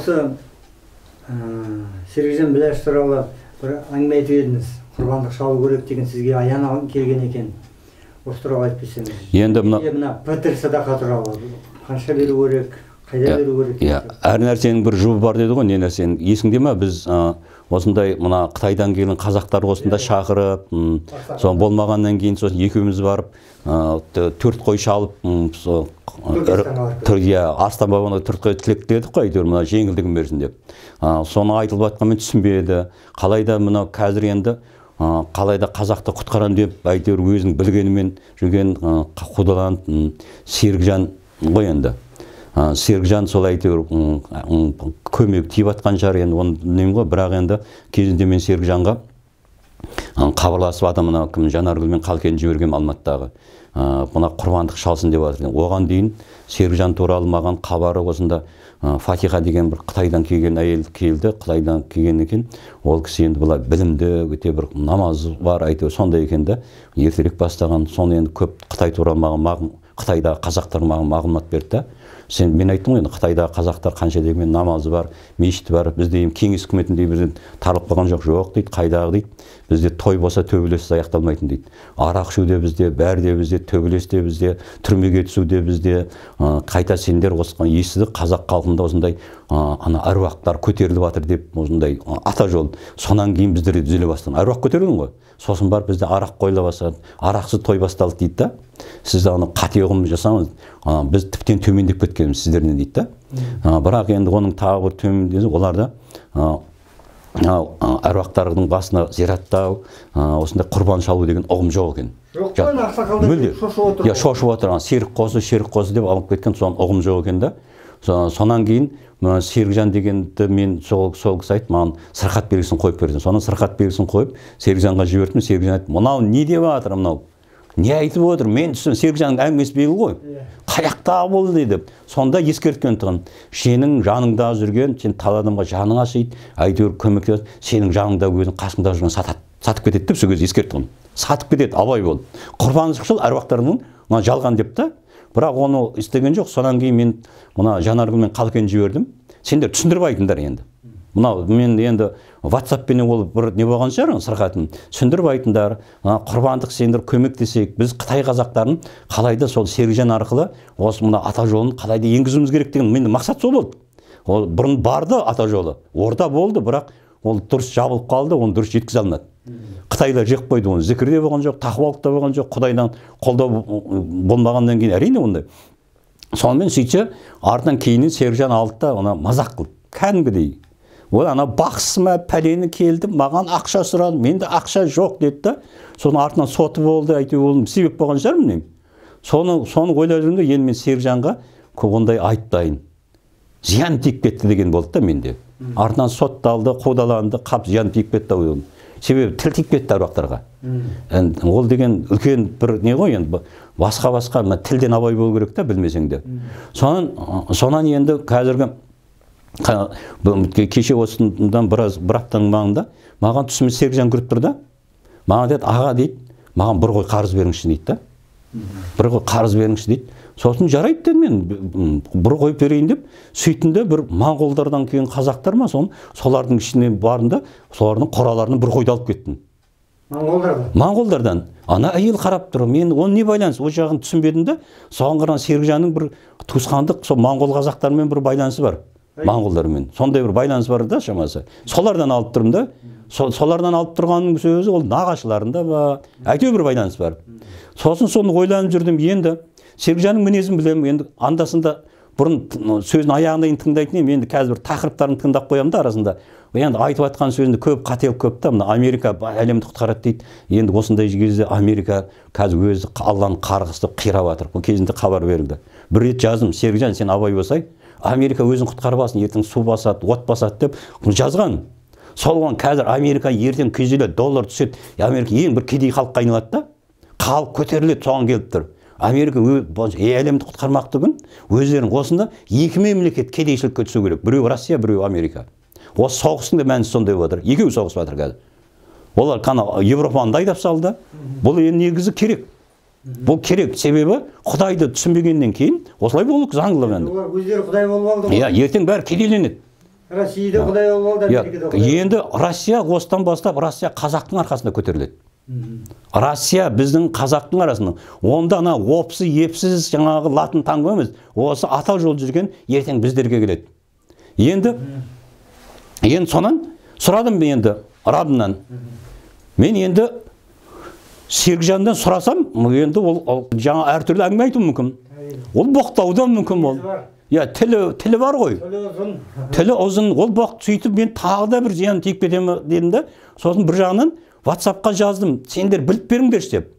осы серікжан біләш туралы бір әңгіме айтып едіңіз құрбандық шалу керек деген сізге аян келген екен осы туралы айтып кетсеңіз енді мына мына пітір садақа туралы қанша беру керек иә, иә. әр нәрсенің бір жұбы бар деді ғой не нәрсенің есіңде ма біз осындай мына қытайдан келген қазақтар осында иә, иә. шақырып сол болмағаннан кейін сосын екеуміз барып төрт қой шалып иә арыстан бабаны төрт қой тілек қой әйтеуір мына жеңілдігін берсін деп соны айтылып жатқанмен түсінбеді қалайда мынау қазір енді қалайда қазақты құтқарамын деп әйтеуір өзінің білгенімен жүрген қудаланып серікжан ғой енді серікжан сол әйтеуір көмек тиіп жатқан шығар енді оны білмеймін ғой бірақ енді кезінде мен серікжанға хабарласып ата мына кім жанаргүл мен қалкен жіберген алматыдағы мына құрбандық шалсын деп жатыр оған дейін серікжан туралы маған хабары осында фатиха деген бір қытайдан келген әйел келді қытайдан келген екен ол кісі енді былай білімді өте бір намазы бар әйтеуір сондай екен да ертерек бастаған соны енді көп қытай туралы маған қытайдағы қазақтар маған мағлұмат берді да сен мен айттым ғой енді қытайда қазақтар қанша дегенмен намазы бар мешіті бар бізде кеңес үкіметіндей бізден тарылып қалған жоқ жоқ дейді қайдағы дейді бізде той болса төбелессіз аяқталмайтын дейді арақ ішу де бізде бәрі де бізде төбелес те бізде түрмеге түсу де бізде қайта сендер осыған естіді қазақ халқында осындай ана әруақтар көтеріліп жатыр деп осындай ата жол сонан кейін біздер де түзеле бастаған әруақ көтерілген ғой сосын барып бізде арақ қойыла бастады арақсыз той басталды дейді да сіз ана қате ұғым жасаңыз біз тіптен төмендеп кеткенбіз сіздерден дейді да бірақ енді оның тағы бір олар оларда мынау аруақтардың басына зираттау осындай құрбан шалу деген ұғым жоқ екен жоқ ақсақалдар мүлде отыр иә шошып отыр серік қозы шерік қозы деп алып кеткен соған ұғым жоқ екен да сонан кейін серікжан дегенді мен сол сол кісі айтты маған сырқат белгісін қойып бер сонан сырқат белгісін қойып серікжанға жібердім серікжан айтты мынау не деп жатыр мынау не айтып отыр мен түсін серікжанның әңгімесі белгілі ғой иә. қаяқта болды деп сонда ескерткен тұғын сенің жаныңда жүрген сен тал адамға жаның ашиды әйтеуір көмектес сенің жаныңда өзің қасыңда жүрген сатады сатып кетеді деп сол кезде ескертті сатып кетеді абай бол құрбандықшыл әруақтардың мына жалған деп та бірақ оны істеген жоқ содан кейін мен мына жанаргүл мен қалкен жібердім сендер түсіндіріп айтыңдар енді мынау мен енді ватсаппенен ол бір не болған шығар сырқатын түсіндіріп айтыңдар құрбандық сендер көмектесейік біз қытай қазақтарын қалайда сол серікжан арқылы осы мына ата жолын қалайда енгізуіміз керек деген менің мақсат сол болды ол бұрын барды ата жолы орда болды бірақ ол дұрыс жабылып қалды оны дұрыс жеткізе алмады қытайлар жеп қойды оны зікір де болған жоқ тахуалық та болған жоқ құдайдан қолдау болмағаннан кейін әрине ондай сонымен сөйтсе артынан кейіннен серікжан алды да мына мазақ қылды кәдімгідей ол ана бақсыма пәлені келді маған ақша сұрады менде ақша жоқ деді да соның артынан соты болды әйтеуір ол себеп болған шығар білмеймін соны соны ойлап жүрмін енді мен серіжанға ондай айттайын. зиян тиіп кетті деген болды да менде артынан сотталды қудаланды қап зиян тиіп кетті ау себебі тіл тиіп кетті аруақтарға ол деген үлкен бір не ғой енді басқа басқа тілден абай болу керек та білмесең де сонан сонан енді қазіргі кеше осыдан біраз бір аптаның маңында маған түсіме серікжан кіріп тұр да маған айтады аға дейді маған бір қой қарыз беріңізші дейді да бір қой қарыз беріңізші дейді сосын жарайды дедім мен бір қойып берейін деп сөйттім де бір моңғолдардан келген қазақтар ма соны солардың ішіне бардым да солардың қораларынан бір қойды алып кеттім моңғолдардан моңғолдардан ана әйел қарап тұр мен оны не байланыс ол жағын түсінбедім да соған қараған серікжанның бір туысқандық сол моңғол қазақтармен бір байланысы бар моңғолдармен сондай бір байланыс бар да шамасы солардан алып тұрмын да солардан алып тұрғанның сөзі ол нағашыларында ба әйтеуір бір байланыс бар сосын соны ойланып жүрдім енді серікжанның мінезін білемін енді анда санда бұрын сөзін аяғына дейін тыңдайтын едім енді қазір бір тақырыптарын тыңдап қоямын да арасында енді айтып жатқан сөзінде көп қателік көп та мына америка әлемді құтқарады дейді енді осындай кезде америка қазір өзі алланың қарғысы деп қирап жатыр кезінде хабар берілді бір рет жаздым серікжан сен абай болсай америка өзін құтқарып алсын ертең су басады от басады деп жазған Солған қазір америка ертең күйзеледі доллар түсет, америка ең бір кедей халыққа айналады да халық көтеріледі соған келіп тұр америка әлемді құтқармақты түгін өздерін осында екі мемлекет кедейшілікке түсу керек біреуі россия біреуі америка осы соғыстың да мәнісі сондай болып жатыр екеуі соғысып жатыр қазір олар қана европаны айдап салды бұл енді негізі керек бұл керек себебі құдайды түсінбегеннен кейін осылай болу заңдылық енді олар өздері құдай болып алды ғой иә ертең бәрі кедейленеді россияда иә. құдай болып алды иә енді россия осыдан бастап россия қазақтың арқасында көтеріледі россия біздің қазақтың арасында онда ана опсы епсіз жаңағы латын таңба емес осы ата жол жүрген ертең біздерге келеді енді енді сонан сұрадым мен енді рабымнан мен енді серікжаннан сұрасам енді ол, ол жаңа әртүрлі әңгіме айтуы мүмкін ол боқтауы мүмкін ол иә тілі тілі бар ғой тілі ұзын ол боқ сөйтіп мен тағы да бір зиян тиіп кетемін дедім да сосын бір жағынан ватсапқа жаздым сендер біліп беріңдерші деп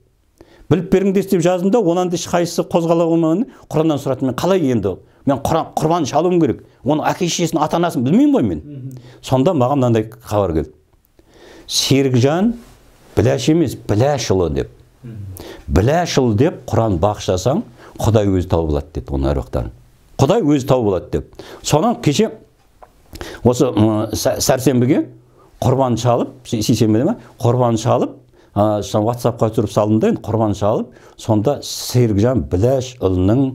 біліп беріңдерші деп жаздым да онан да ешқайсысы қозғала қоймаған құраннан сұрадым мен қалай енді мен құран құрбан шалуым керек оның әке шешесін ата анасын білмеймін ғой мен сонда маған мынандай хабар келді серікжан біләш емес біләшұлы деп біләшұл деп құран бағыштасаң құдай өзі тауып алады деді оның аруақтарын құдай өзі тауып алады деп содан кеше осы сәрсенбіге құрбан шалып сейсенбіде ма құрбан шалып ә, ватсапқа түсіріп салдым да енді құрбан шалып сонда серікжан ұлының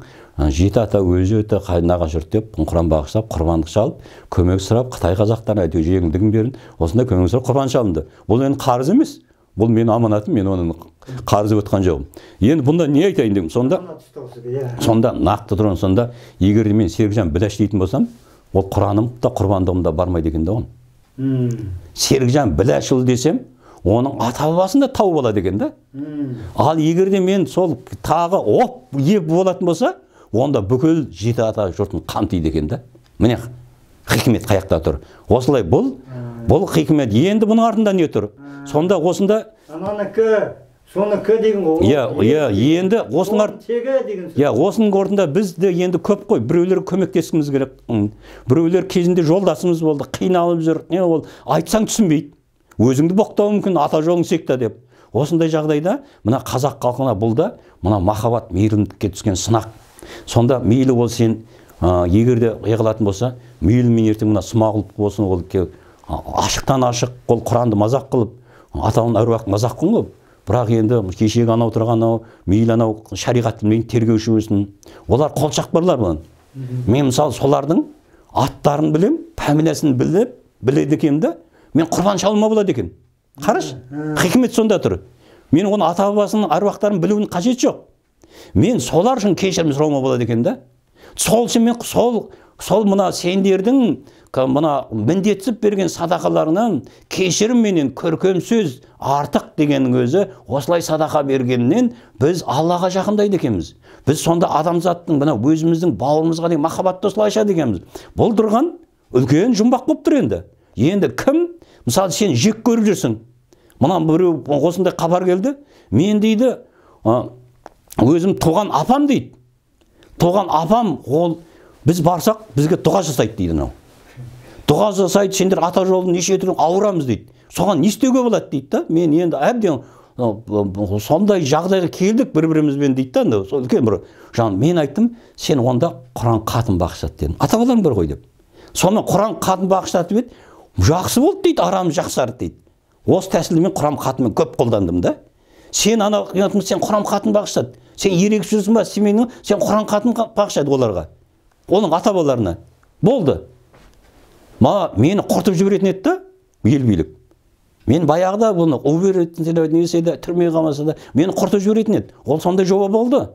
жеті ата өзі өті қайнаға жұрт деп құран бағыштап құрбандық шалып көмек сұрап қытай қазақтарына әйтеуір жеңілдігін берін осындай көмек сұрап құрбан шалынды бұл енді қарыз емес бұл менің аманатым мен оны қарыз деп отқан жоқпын енді бұнда не айтайын дегім сонда иә. сонда нақты тұрған сонда егер мен серікжан біләш дейтін болсам ол құраным да құрбандығым да бармайды екен да оны серікжан біләшұлы десем оның ата бабасын да тауып алады екен да ал егер де мен сол тағы оп е болатын болса онда бүкіл жеті ата жұртын қамтиды екен да міне хикмет қаяқта тұр осылай бұл бұл хикмет енді бұның артында не тұр сонда осында ананікі соныкі деген ғой иә иә енді осының арт иә осының орнында біз де енді көп қой біреулер көмектескіміз керек біреулер кезінде жолдасымыз болды қиналып жүр не ол айтсаң түсінбейді өзіңді боқтауы мүмкін ата жолың секта деп осындай жағдайда мына қазақ халқына бұл да мына махаббат мейірімдікке түскен сынақ сонда мейлі ол сен егер де қылатын болса мейлі ертең мына смағұлов болсын ол ашықтан ашық ол құранды мазақ қылып атауын әруақ мазақ қылып бірақ енді кешегі анау тұрған анау мейлі анау шариғат білмейтін тергеуші болсын олар қолшақпарлар бұны мен мысалы солардың аттарын білем, пәміләсін біліп біледі екенмін да мен құрбан шалма болады екен қарашы хикмет сонда тұр мен оны ата бабасының аруақтарын білудің қажеті жоқ мен солар үшін кешірім сұрауыма болады екен да сол үшін сол сол мына сендердің мына міндетсіп берген садақаларынан менен көркем сөз артық дегеннің өзі осылай садақа бергеннен біз аллаға жақындайды екенбіз біз сонда адамзаттың мына өзіміздің бауырымызға деген махаббатты осылай ашады бұл тұрған үлкен жұмбақ болып тұр енді енді кім мысалы сен жек көріп жүрсің мына біреу осындай хабар келді мен дейді өзім туған апам дейді туған апам ол біз барсақ бізге дұға жасайды дейді анау дұға жасайды сендер ата жолын неше түрлі ауырамыз дейді соған не істеуге болады дейді да мен енді әбден сондай жағдайға келдік бір бірімізбен дейді да анау сол үлкен бір мен айттым сен онда құран қатын бағыштат дедім ата бабаң бар ғой деп сонымен құран қатын бағыштатып еді жақсы болды дейді арамыз жақсарды дейді осы тәсілді мен құран қатынмен көп қолдандым да сен анау сен құран қатын бағыштат сен ерекшесің ба істемейдің сен құран қатын еді оларға оның ата бабаларына болды ма мені құртып жіберетін еді да ел билік мен баяғыда бұны у беретін несі еді түрме қамаса да мені құртып жіберетін еді ол сондай жоба болды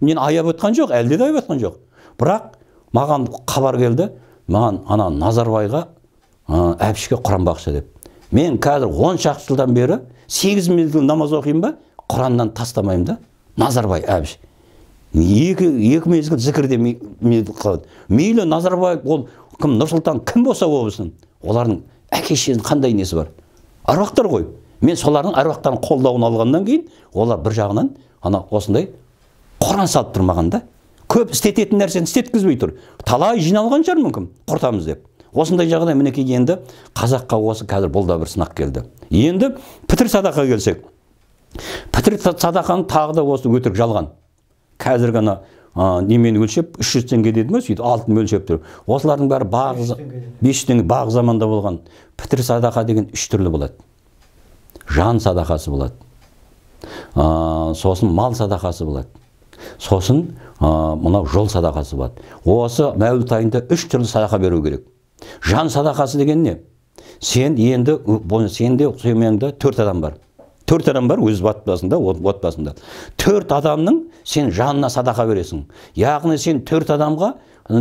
мен аяп отқан жоқ әлде де аяп отқан жоқ бірақ маған хабар келді маған ана назарбайға ә, әбішке құран бағыша деп мен қазір он шақты жылдан бері сегіз мезгіл намаз оқимын ба құраннан тастамаймын да назарбай әбіш екі, екі мезгіл зікірде мейлі назарбаев ол кім нұрсұлтан кім болса болсын олардың әке қандай несі бар аруақтар ғой мен солардың аруақтарын қолдауын алғаннан кейін олар бір жағынан ана осындай құран салып тұрмағанда. да көп істететін нәрсені істеткізбей тұр талай жиналған шығар мүмкін құртамыз деп осындай жағдай мінекей енді қазаққа осы қазір бұл да бір сынақ келді енді пітір садақа келсек пітір садақаны тағы да осы өтірік жалған қазіргі ана немен өлшеп үш жүз теңге деді ма сөйтіп алтын өлшеп тұр осылардың бәрі бағы бес жүз теңге бағы заманда болған пітір садақа деген үш түрлі болады жан садақасы болады сосын мал садақасы болады сосын ә, мынау жол садақасы болады осы мәуліт айында үш түрлі садақа беру керек жан садақасы деген не сен енді сенде семьяңда төрт адам бар төрт адам бар өз отбасында отбасында төрт адамның сен жанына садақа бересің яғни сен төрт адамға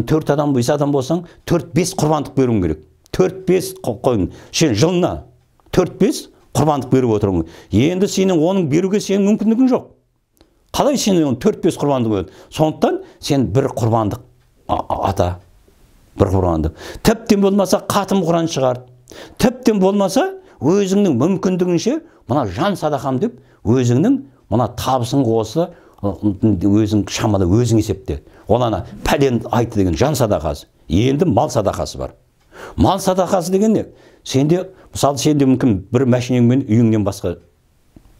төрт адам бес адам болсаң төрт бес құрбандық беруің керек төрт бес қой сен жылына төрт бес құрбандық беріп отыруың енді сенің оның беруге сенің мүмкіндігің жоқ қалай сен оны төрт бес құрбандық береді сондықтан сен бір құрбандық ата бір құрбандық тіптен болмаса қатым құран шығар. тіптен болмаса өзіңнің мүмкіндігінше мына жан садақам деп өзіңнің мына табысын қосы өзің шамада өзің есепте ол ана пәлен айтты деген жан садақасы енді мал садақасы бар мал садақасы деген не сенде мысалы сенде мүмкін бір машинаң үйіңнен басқа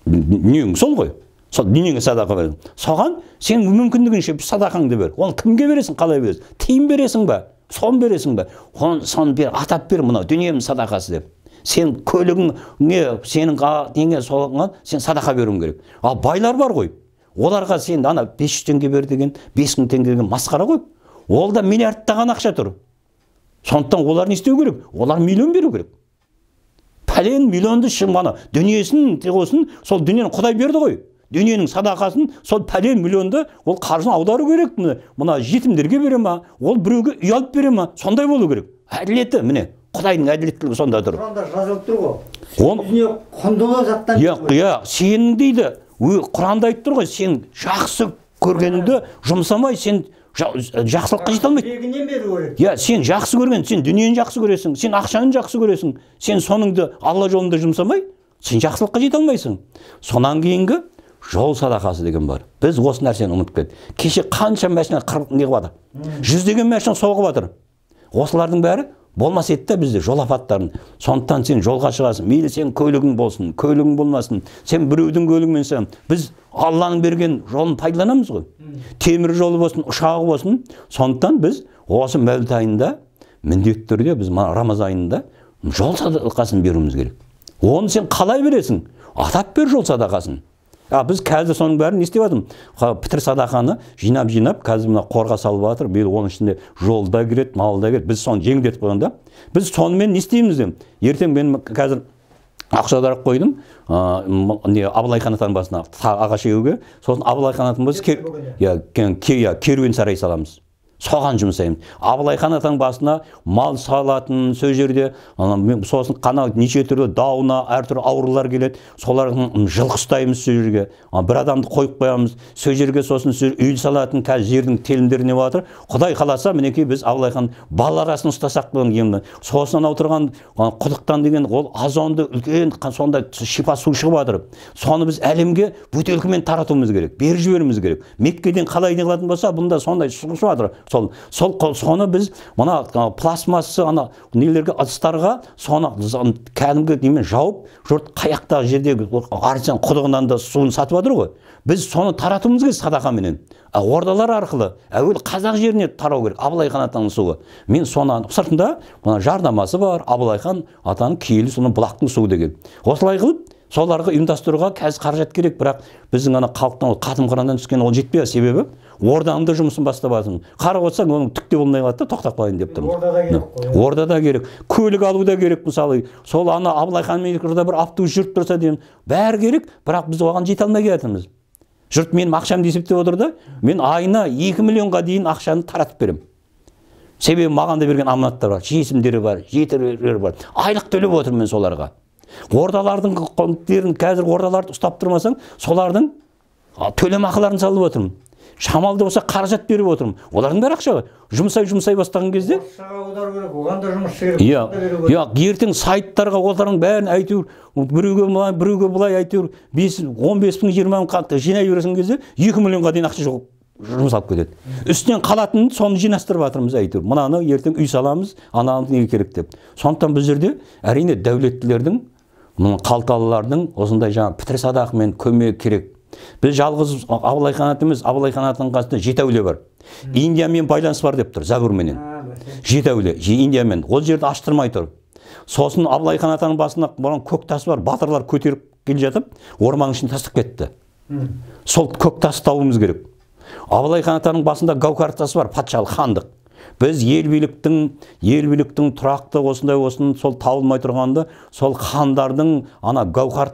дүниең сол ғой сол дүниеңе садақа бер соған сен мүмкіндігінше садақаңды бер оны кімге бересің қалай бересің тиын бересің ба соны бересің ба оны соны бер атап бер мынау дүниемнің садақасы деп сен көлігіңе сенің неңе сен садақа беруің керек ал байлар бар ғой оларға сен ана бес жүз теңге бер деген бес мың теңге деген масқара ғой да миллиардтаған ақша тұр сондықтан олар не істеу керек олар миллион беру керек пәлен миллионды ана дүниесін осын сол дүниені құдай берді ғой дүниенің садақасын сол пәлен миллионды ол қаржыны аудару керек міне мына жетімдерге бере ма ол біреуге үй алып бере ма сондай болу керек әділеті міне құдайдың әділеттілігі сонда тұр құранда жазылып ғой иә иә сенің дейді құранда айтып тұр ғой сен жақсы көргеніңді жұмсамай сен жақсылыққа жете алмайды иә сен жақсы көрген сен дүниені жақсы көресің сен ақшаны жақсы көресің сен соныңды алла жолында жұмсамай сен жақсылыққа жете алмайсың сонан кейінгі жол садақасы деген бар біз осы нәрсені ұмытып кеттік кеше қанша машина қырып не қылып жатыр жүздеген машина соғып жатыр осылардың бәрі болмас еді да бізде жол апаттарын сондықтан сен жолға шығасың мейлі сен көлігің болсын көлігің болмасын сен біреудің көлігімен сен біз алланың берген жолын пайдаланамыз ғой темір жолы болсын ұшағы болсын сондықтан біз осы мәуліт айында міндетті түрде біз рамазан айында жол садақасын беруіміз керек оны сен қалай бересің атап бер жол садақасын а біз қазір соның бәрін не істеп жатырмыз пітір садақаны жинап жинап қазір мына қорға салып жатыр биыл оның ішінде жол да кіреді мал да кіреді біз соны жеңілдетіп қойған да біз сонымен не істейміз де ертең мен қазір ақша аударып қойдым не абылай атаның басына ағаш егуге сосын абылай иә. Иә, ке басы иә, керуен сарай саламыз соған жұмсаймын абылай хан атаның басына мал салатын сол жерде сосын қана неше түрлі дауына әртүрлі аурулар келеді солардың жылқы ұстаймыз сол жерге бір адамды қойып қоямыз сол жерге сосын үй салатын қазір жердің телімдеріне жатыр құдай қаласа мінекей біз абылай хан бал арасын ұстасақ болған сосын анау тұрған құдықтан деген ол озонды үлкен сондай шипа су шығып жатыр соны біз әлемге бөтелкімен таратуымыз керек беріп жіберуіміз керек меккеден қалай неғылатын болса бұнда сондай шығып жатыр сол сол соны біз мына пластмасса ана нелерге ыдыстарға соны кәдімгі немен жауып жұрт қаяқта жердегі арсен құдығынан да суын сатып жатыр ғой біз соны таратуымыз керек садақаменен ордалар арқылы әуелі қазақ жеріне тарау керек абылай хан атаның суы мен соны сыртында мына жарнамасы бар абылай хан атаның киелі суы бұлақтың суы деген осылай қылып соларға ұйымдастыруға қазір қаражат керек бірақ біздің ана халықтың қатым қыраннан түскен ол жетпейді себебі орданың да жұмысын бастап жатырмын қарап отырсаң оның түк те болмай қалады да тоқтап қалайын деп тұрмын орда да керек иә. да керек көлік алу да керек мысалы сол ана абылай хан бір автобус жүріп тұрса деймін бәрі керек бірақ біз оған жете алмай келе жұрт менің ақшамды есептеп отыр да мен айына екі миллионға дейін ақшаны таратып беремін себебі маған да берген аманаттар бар жесімдері бар жетілері бар айлық төлеп отырмын мен соларға ордалардың қонттерін қазір ордаларды ұстап тұрмасаң солардың төлем ақыларын салып отырмын шамалы болса қаражат беріп отырмын олардың бәрі ақша жұмсай жұмсай бастаған кезде аудару керек оған да жұмыс керек иә иә ертең сайттарға олардың бәрін әйтеуір біреуге мына біреуге былай әйтеуір бес он бес мың жиырма мың жинай бересің кезде екі миллионға дейін ақша жоқ жұмсалып кетеді үстінен қалатынын соны жинастырып жатырмыз әйтеуір мынаны ертең үй саламыз ананы не керек деп сондықтан бұл жерде әрине дәулеттілердің Мұны қалталылардың осындай жаңа пітір садақымен көмек керек біз жалғыз абылай ханат емес абылай қанаттың қасында жеті әулие бар индиямен байланыс бар деп тұр забурменен жеті әулие индиямен ол жерді аштырмай тұр сосын абылай хан атаның басына көк тас бар батырлар көтеріп келе жатып орманның ішіне тастап кетті сол көк тасты табуымыз керек абылай хан атаның басында гаукар тасы бар патшалық хандық біз ел биліктің ел биліктің тұрақты осындай осын сол табылмай тұрғанды, сол хандардың ана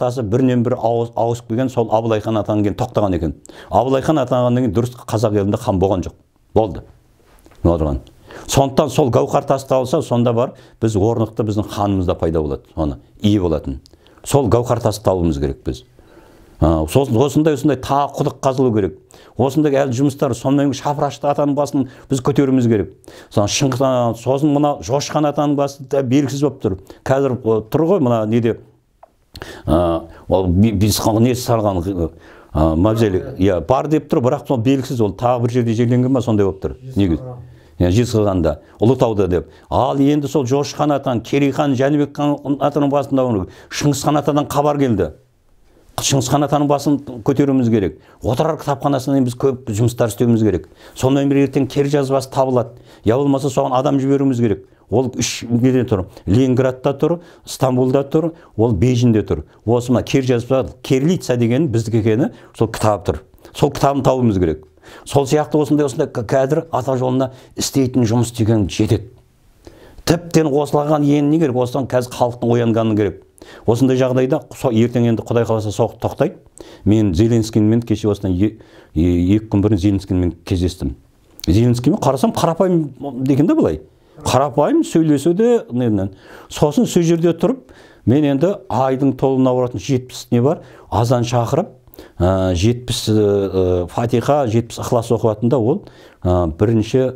тасы бірінен бірі ауыз, ауысып келген сол абылай хан атаған кейін тоқтаған екен абылай хан атанғаннан кейін дұрыс қазақ елінде хан болған жоқ болды отырған сондықтан сол гауһар тас табылса сонда бар біз орнықты біздің ханымызда пайда болады оны ие болатын сол гауһар тасты табуымыз керек біз сосын осындай осындай тағы құдық қазылу керек осындай әлі жұмыстар сонымен шапырашты атаның басын біз көтеруіміз керек шыңғыс сосын мына жошқан атаның басы да белгісіз болып тұр қазір тұр ғой мына неде ол несі салған мавзолей иә бар деп тұр бірақ сол белгісіз ол тағы бір жерде жерленген ба сондай болып тұр негізі иә, жезқазғанда ұлытауда деп ал енді сол жошы хан атаның керей хан жәнібек хан атаның басында шыңғыс хан атадан хабар келді шыңғысхан атаның басын көтеруіміз керек отырар кітапханасынан біз көп жұмыстар істеуіміз керек сонымен бірге ертең кер жазбасы табылады я болмаса соған адам жіберуіміз керек ол үш неде тұр ленинградта тұр стамбулда тұр ол бейжіңде тұр осы мына кер жазба кириллица деген біздікі екені сол кітап тұр сол кітабын табуымыз керек сол сияқты осындай осындай қазір ата жолына істейтін жұмыс деген жетеді тіптен қосылған ені не керек осыдан қазір халықтың оянғаны керек осындай жағдайда ертең енді құдай қаласа соғыс тоқтайды мен зеленскиймен кеше осыдан екі күн бұрын зеленскиймен кездестім зеленскиймен қарасам қарапайым деген де былай қарапайым сөйлесуде ненен сосын сол жерде тұрып мен енді айдың толына баратын жетпіс не бар азан шақырып жетпіс э, э, фатиха жетпіс ықылас оқыатында ол бірінші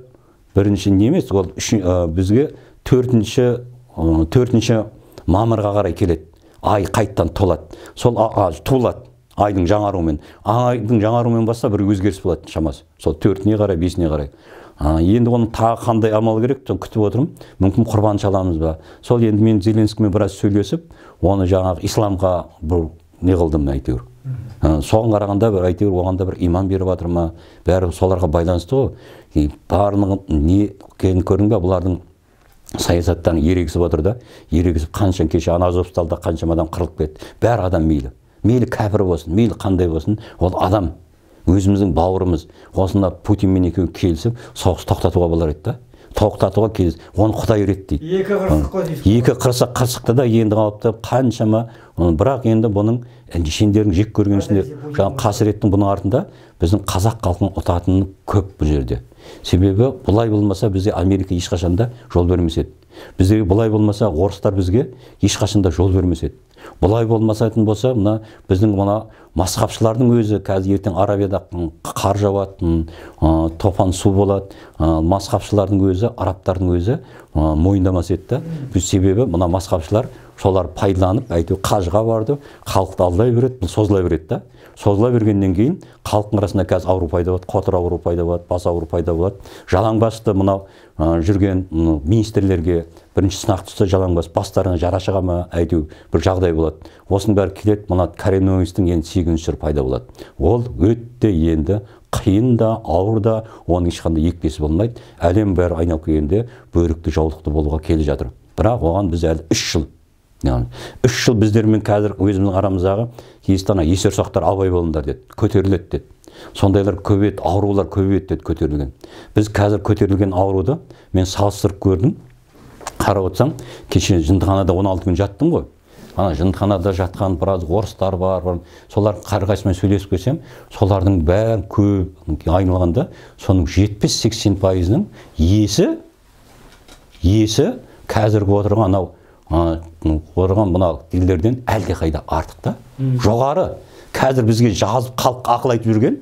бірінші не емес ол бізге төртінші төртінші мамырға қарай келеді ай қайттан толады сол туылады айдың жаңаруымен айдың жаңаруымен басса бір өзгеріс болады шамасы сол төртіне қарай бесіне қарай а, енді оның тағы қандай амал керек соны күтіп отырмын мүмкін құрбан шаламыз ба сол енді мен зеленскиймен біраз сөйлесіп оны жаңағы исламға бұл не қылдым әйтеуір соған қарағанда бір әйтеуір оған да бір иман беріп жатыр ма бәрі соларға байланысты ғой барлығын не екенін көрдің ба бұлардың саясаттан ерегісіп отыр да ерегісіп қанша кеше ана азовсталда қаншама адам қырылып кетті бәрі адам мейлі мейлі кәпір болсын мейлі қандай болсын ол адам өзіміздің бауырымыз осында путинмен екеуі келісіп соғысты тоқтатуға болар еді да тоқтатуға кез, оны құдай үйретті дейді екі қырсық қой екі қырсық қырсықты да енді алыпты қаншама бірақ енді бұның шендердің жек көргенсіңдер жаңағы қасіреттің бұның артында біздің қазақ халқының ұтатыны көп бұл жерде себебі бұлай болмаса бізде америка ешқашан да жол бермес еді бізде бұлай болмаса орыстар бізге ешқашан да жол бермес бұлай болмасайтын болса мына біздің мына масқапшылардың өзі қазір ертең арабияда қар жауатын топан су болады масқапшылардың өзі арабтардың өзі мойындамас еді да себебі мына масқапшылар солар пайдаланып әйтеуір қажыға барды халықты алдай береді бұл созыла береді да созыла бергеннен кейін халықтың арасында қазір ауру пайда болады қотыр ауру пайда болады бас ауру пайда болады басты мынау жүрген министрлерге бірінші сынақ түсті жалаңбас бастарына жара шыға ма әйтеуір бір жағдай болады осының бәрі келеді мына коронавирустың енді сегізінші түрі пайда болады ол өте енді қиын да ауыр да оның ешқандай екпесі болмайды әлем бәрі айналып келгенде бөрікті жаулықты болуға келе жатыр бірақ оған біз әлі үш жыл үш жыл біздермен қазір өзіміздің арамыздағы тиісті ана сақтар абай болыңдар деді көтеріледі деді сондайлар көбейеді аурулар көбейеді деді көтерілген біз қазір көтерілген ауруды мен салыстырып көрдім қарап отырсам кеше жындыханада 16 күн жаттым ғой ана жындыханада жатқан біраз орыстар бар солар әрқайсысымен сөйлесіп келсем солардың бәрі көп айналғанда соның жетпіс сексен пайызының иесі иесі қазіргі отырған анау қорған мына елдерден әлдеқайда артық та жоғары қазір бізге жазып халыққа ақыл айтып жүрген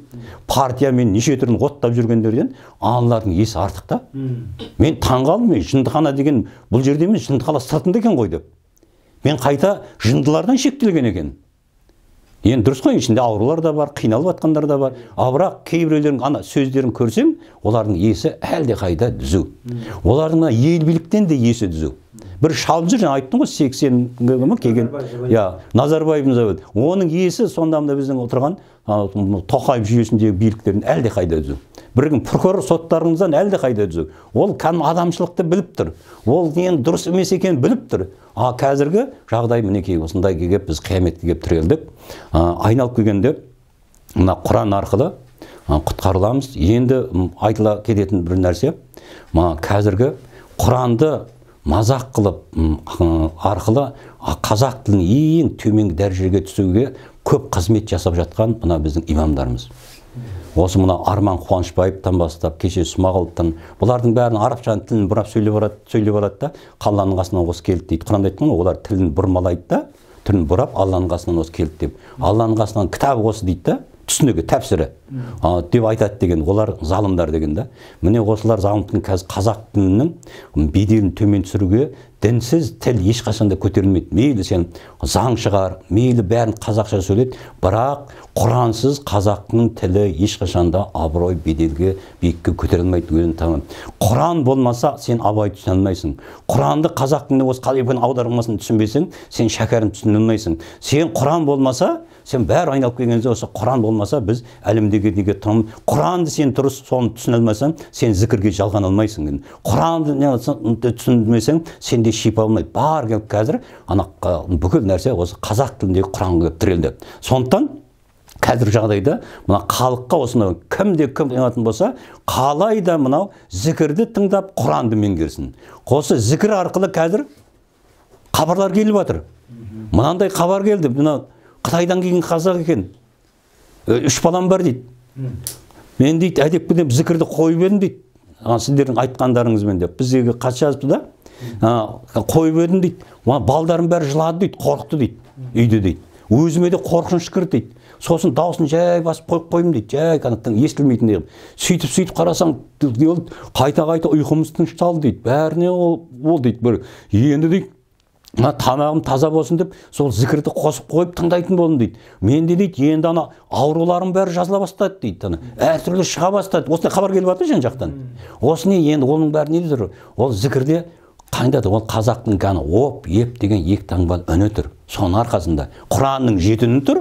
партиямен неше түрін оттап жүргендерден аналардың есі артық та мен таңғалдым мен жындыхана деген бұл жерде емес жындыхана сыртында екен ғой деп мен қайта жындылардан шектелген екен енді дұрыс қой ішінде аурулар да бар қиналып жатқандар да бар а бірақ кейбіреулердің ана сөздерін көрсем олардың есі әлде қайда түзу олардың мына ел биліктен де есі түзу бір шалып жүр жаңа айттым ғой сексенге ма келген иә назарбаев оның есі сонда мына біздің отырған тоқаев жүйесіндегі биліктерден әлде қайда түзу бір күн прокурор соттарымыздан әлде қайда түзу ол кәдімгі адамшылықты біліп тұр ол енді дұрыс емес екенін біліп тұр ал қазіргі жағдай мінекей осындай келіп біз қияметке келіп тірелдік айналып келгенде мына құран арқылы құтқарыламыз енді айтыла кететін бір нәрсе мына қазіргі құранды мазақ қылып арқылы қазақ тілін ең төменгі дәрежеге түсуге көп қызмет жасап жатқан мына біздің имамдарымыз осы мына арман қуанышбаевтан бастап кеше смағұловтан бұлардың бәрін арабша тілін бұрап сөйлеп алады сөйлеп алады да қаланың қасына осы келді дейді құранда айтқан ғой олар тілін бұрмалайды да түрін бұрап алланың қасынан осы келді деп алланың қасынан кітабы осы дейді да түсінігі тәпсірі деп айтады деген олар залымдар деген да міне осылар залымтың қазір қазақ тілінің беделін төмен түсіруге дінсіз тіл ешқашан да көтерілмейді мейлі сен заң шығар мейлі бәрін қазақша сөйлет бірақ құрансыз қазақтың тілі ешқашан да абырой беделге биікке көтерілмейді өзін құран болмаса сен абай түсіне алмайсың құранды қазақ тіліне осы қалай аудармасын түсінбесең сен шәкәрім түсіне алмайсың сен құран болмаса сен бәрі айналып келген кезде осы құран болмаса біз әлемдегі неге тұрм құранды сен дұрыс соны түсіне алмасаң сен зікірге жалған алмайсың құранды түсінбесең сенде тілінде шипа алмайды бар келіп қазір ана бүкіл нәрсе осы қазақ тіліндегі құранға келіп тірелді сондықтан қазіргі жағдайда мына халыққа осыны кімде кім тыңдатын болса қалай да мынау зікірді тыңдап құранды меңгерсін осы зікір арқылы қазір хабарлар келіп жатыр мынандай хабар келді мына қытайдан келген қазақ екен үш балам бар дейді мен дейді әдеппен зікірді қойып едім дейді сіздердің айтқандарыңызбен деп біздегі хат жазыпты да қойып едім дейді балдарым бәрі жылады дейді қорықты дейді үйде дейді өзіме де қорқыныш кірді дейді сосын дауысын жай басып қойып қойдым дейді жай анаттан естілмейтіндей қылып сөйтіп сөйтіп қарасаң қайта қайта ұйқымыз тынышталды дейді бәріне ол, ол дейді бір енді дейді мына тамағым таза болсын деп сол зікірді қосып қойып тыңдайтын болдым дейді менде дейді енді ана ауруларым бәрі жазыла бастады дейді ана әртүрлі шыға бастады осындай хабар келіп жатыр жан жақтан осы енді оның бәрі не дейді ол зікірде қайда ол қазақтың кәні оп еп деген екі таңбалы үні тұр соның арқасында құранның жеті үні тұр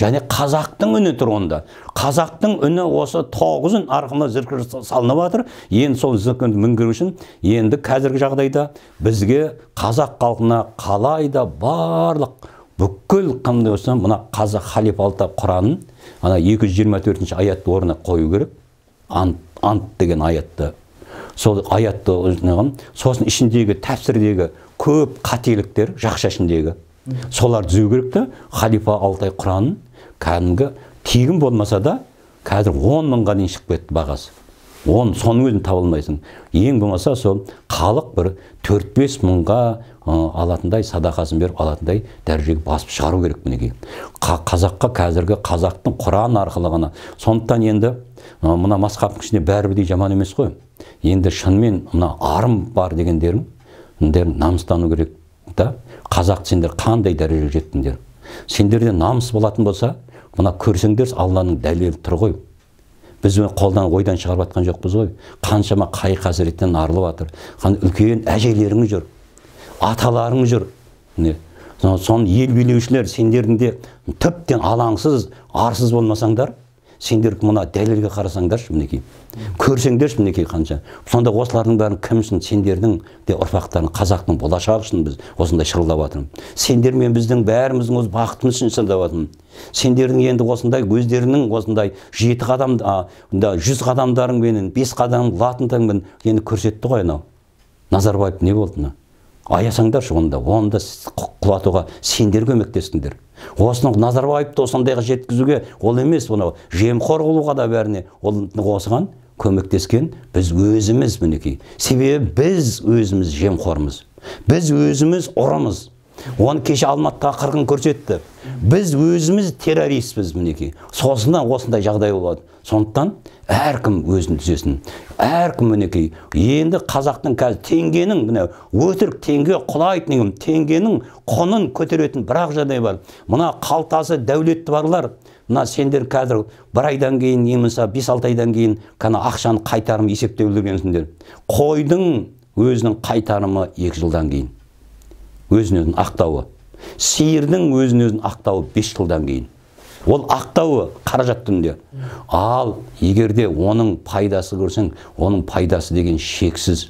және қазақтың үні тұр онда қазақтың үні осы тоғыз үн арқылы зікір салынып жатыр енді сол зікірді мінгіру үшін енді қазіргі жағдайда бізге қазақ халқына қалай да барлық бүкіл қандай болса мына қазақ халифалта құранын ана 224 аятты орнына қою керек ант, ант деген аятты сол аятты жаңағы сосын ішіндегі тәпсірдегі көп қателіктер жақша ішіндегі солар түзеу керек та халифа алтай құранын кәдімгі тегін болмаса да қазір он мыңға дейін шығып кетті бағасы он соның өзін таба алмайсың ең болмаса сол халық бір төрт бес мыңға алатындай садақасын беріп алатындай дәрежеге басып шығару керек мінекей Қа, қазаққа қазіргі қазақтың құран арқылы ғана сондықтан енді мына масхабтың ішінде бәрібір де жаман емес қой енді шынымен мына арым бар дегендерің намыстану керек та қазақ сендер қандай дәрежеге жеттіңдер сендерде намыс болатын болса мына көрсеңдер алланың дәлелі тұр ғой біз қолдан ойдан шығарып жатқан жоқпыз ғой қаншама қай қасіреттен арылып жатыр қан үлкен әжелерің жүр аталарың жүр міне соны ел билеушілер сендердің де тіптен алаңсыз арсыз болмасаңдар сендер мына дәлелге қарасаңдаршы мінекей көрсеңдерші мінекей қанша сонда осылардың бәрін кім үшін сендердің де ұрпақтарың қазақтың болашағы үшін біз осындай шырылдап жатырмыз сендер мен біздің бәріміздің өз бақытымыз үшін шырылдап жатырмын сендердің енді осындай өздерінің осындай жеті қадам да жүз қадамдарыңменен бес қадам латын енді көрсетті ғой анау назарбаев не болды мына аясаңдаршы шығында, онында оны құлатуға сендер көмектестіңдер осыны назарбаевты осындайға жеткізуге ол емес мынау жемқор қылуға да бәріне ол осыған көмектескен біз өзіміз мінекей себебі біз өзіміз жемқормыз біз өзіміз ұрымыз оны кеше алматыда қырғын көрсетті біз өзіміз террористпіз мінекей сосынан осындай жағдай болады сондықтан әркім өзін түзесін әркім мінекей енді қазақтың қазір теңгенің міне өтірік теңге құлайды теңгенің құнын көтеретін бір ақ жағдай бар мына қалтасы дәулетті барлар мына сендер қазір бір айдан кейін не болмаса бес алты айдан кейін қана ақшаны қайтарым есептеп үлгергенсіңдер қойдың өзінің қайтарымы екі жылдан кейін өзін өзін ақтауы сиырдың өзін өзін ақтауы 5 жылдан кейін ол ақтауы қаражат түрінде ал егерде оның пайдасы көрсең оның пайдасы деген шексіз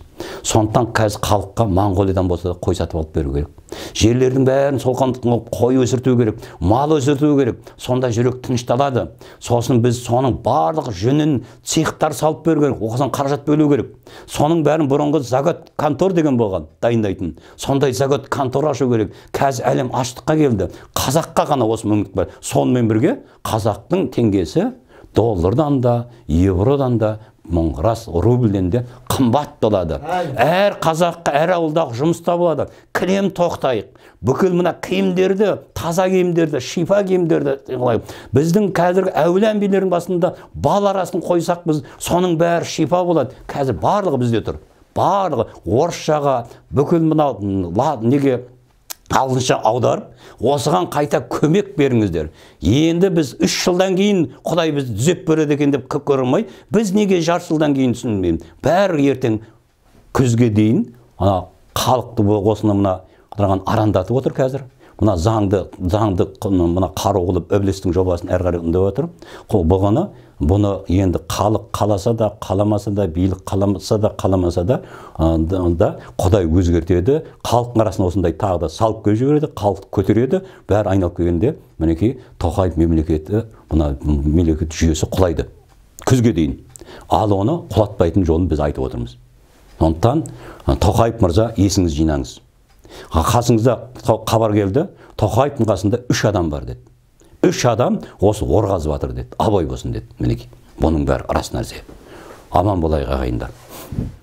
сондықтан қазір халыққа моңғолиядан болса да қой сатып алып беру керек жерлердің бәрін сол қой өсірту керек мал өсірту керек сонда жүрек тынышталады сосын біз соның барлық жүнін цехтар салып беру керек оған қаражат бөлу керек соның бәрін бұрынғы загод контор деген болған дайындайтын сондай загот контор ашу керек қазір әлем аштыққа келді қазаққа ғана осы мүмкіндік бар сонымен бірге қазақтың теңгесі доллардан да евродан да Мұңғырас, рас рубльден де қымбат болады әр қазаққа әр ауылдағы жұмыс табылады кілем тоқтайық бүкіл мына киімдерді таза киімдерді шифа киімдерді біздің қазіргі әулие басында бал арасын қойсақ біз соның бәрі шифа болады қазір барлығы бізде тұр барлығы орысшаға бүкіл мынау неге Қалынша аударып осыған қайта көмек беріңіздер енді біз үш жылдан кейін құдай бізді түзеп береді екен деп көре алмай біз неге жарты жылдан кейін түсінбеймін бәрі ертең күзге дейін ана халықты осыны мына қараған арандатып отыр қазір мына заңды заңды мына қару қылып іблістің жобасын әрі қарай үндеп жатыр бұғыны бұны енді халық қаласа да қаламаса да билік қаламаса да қаламаса да, да құдай өзгертеді халықтың арасына осындай тағы да салып келіп жібереді халық көтереді бәрі айналып келгенде мінекей тоқаев мемлекеті мына мемлекет жүйесі құлайды күзге дейін ал оны құлатпайтын жолын біз айтып отырмыз сондықтан тоқаев мырза есіңізді жинаңыз қасыңызда хабар келді тоқаевтың қасында үш адам бар деді үш адам осы ор қазып деді абай болсын деді мінекей бұның бәрі рас нәрсе аман болайық ағайындар